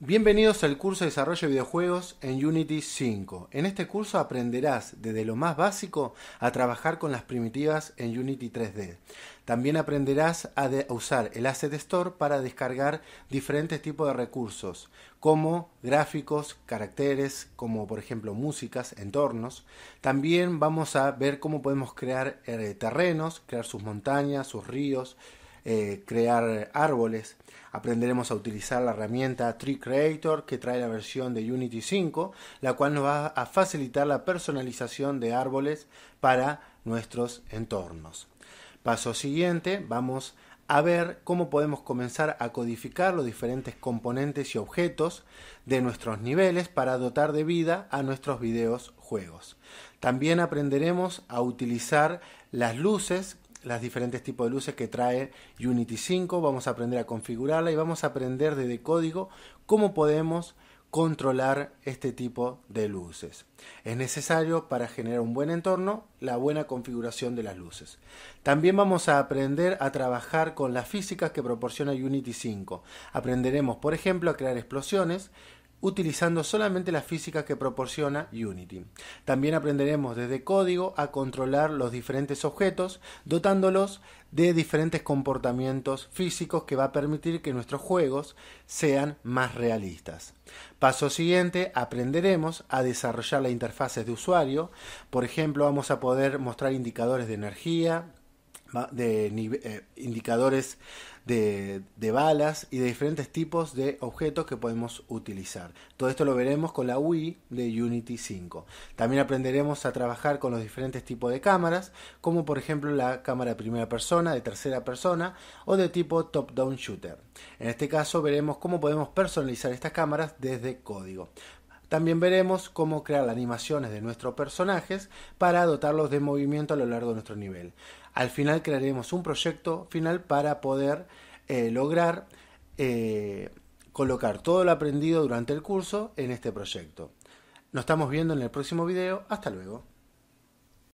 Bienvenidos al curso de desarrollo de videojuegos en Unity 5. En este curso aprenderás desde lo más básico a trabajar con las primitivas en Unity 3D. También aprenderás a, usar el Asset Store para descargar diferentes tipos de recursos, como gráficos, caracteres, como por ejemplo músicas, entornos. También vamos a ver cómo podemos crear eh, terrenos, crear sus montañas, sus ríos, eh, crear árboles. Aprenderemos a utilizar la herramienta Tree Creator que trae la versión de Unity 5, la cual nos va a facilitar la personalización de árboles para nuestros entornos. Paso siguiente, vamos a ver cómo podemos comenzar a codificar los diferentes componentes y objetos de nuestros niveles para dotar de vida a nuestros videos juegos. También aprenderemos a utilizar las luces las diferentes tipos de luces que trae Unity 5, vamos a aprender a configurarla y vamos a aprender desde código cómo podemos controlar este tipo de luces. Es necesario para generar un buen entorno la buena configuración de las luces. También vamos a aprender a trabajar con las físicas que proporciona Unity 5. Aprenderemos, por ejemplo, a crear explosiones, utilizando solamente la física que proporciona Unity. También aprenderemos desde código a controlar los diferentes objetos, dotándolos de diferentes comportamientos físicos que va a permitir que nuestros juegos sean más realistas. Paso siguiente, aprenderemos a desarrollar las interfaces de usuario. Por ejemplo, vamos a poder mostrar indicadores de energía, de eh, indicadores de, de, balas y de diferentes tipos de objetos que podemos utilizar. Todo esto lo veremos con la UI de Unity 5. También aprenderemos a trabajar con los diferentes tipos de cámaras, como por ejemplo la cámara de primera persona, de tercera persona o de tipo top-down shooter. En este caso veremos cómo podemos personalizar estas cámaras desde código. También veremos cómo crear animaciones de nuestros personajes para dotarlos de movimiento a lo largo de nuestro nivel. Al final crearemos un proyecto final para poder eh, lograr eh, colocar todo lo aprendido durante el curso en este proyecto. Nos estamos viendo en el próximo video. Hasta luego.